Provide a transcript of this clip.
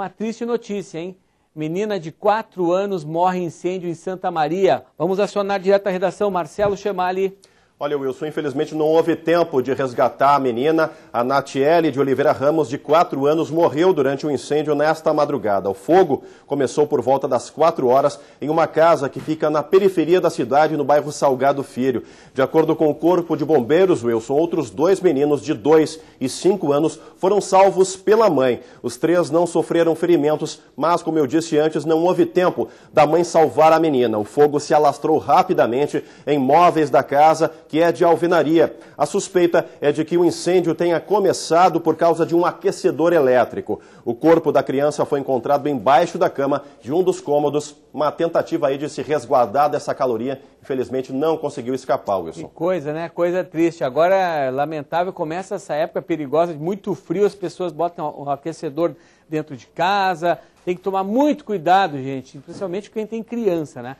Uma triste notícia, hein? Menina de 4 anos morre em incêndio em Santa Maria. Vamos acionar direto a redação. Marcelo Chemali. Olha, Wilson, infelizmente não houve tempo de resgatar a menina. A Natiele de Oliveira Ramos, de 4 anos, morreu durante um incêndio nesta madrugada. O fogo começou por volta das 4 horas em uma casa que fica na periferia da cidade, no bairro Salgado Filho. De acordo com o Corpo de Bombeiros, Wilson, outros dois meninos de 2 e 5 anos foram salvos pela mãe. Os três não sofreram ferimentos, mas, como eu disse antes, não houve tempo da mãe salvar a menina. O fogo se alastrou rapidamente em móveis da casa que é de alvenaria. A suspeita é de que o incêndio tenha começado por causa de um aquecedor elétrico. O corpo da criança foi encontrado embaixo da cama de um dos cômodos. Uma tentativa aí de se resguardar dessa caloria, infelizmente não conseguiu escapar, Wilson. Que coisa, né? Coisa triste. Agora, lamentável, começa essa época perigosa, de muito frio, as pessoas botam o aquecedor dentro de casa. Tem que tomar muito cuidado, gente, principalmente quem tem criança, né?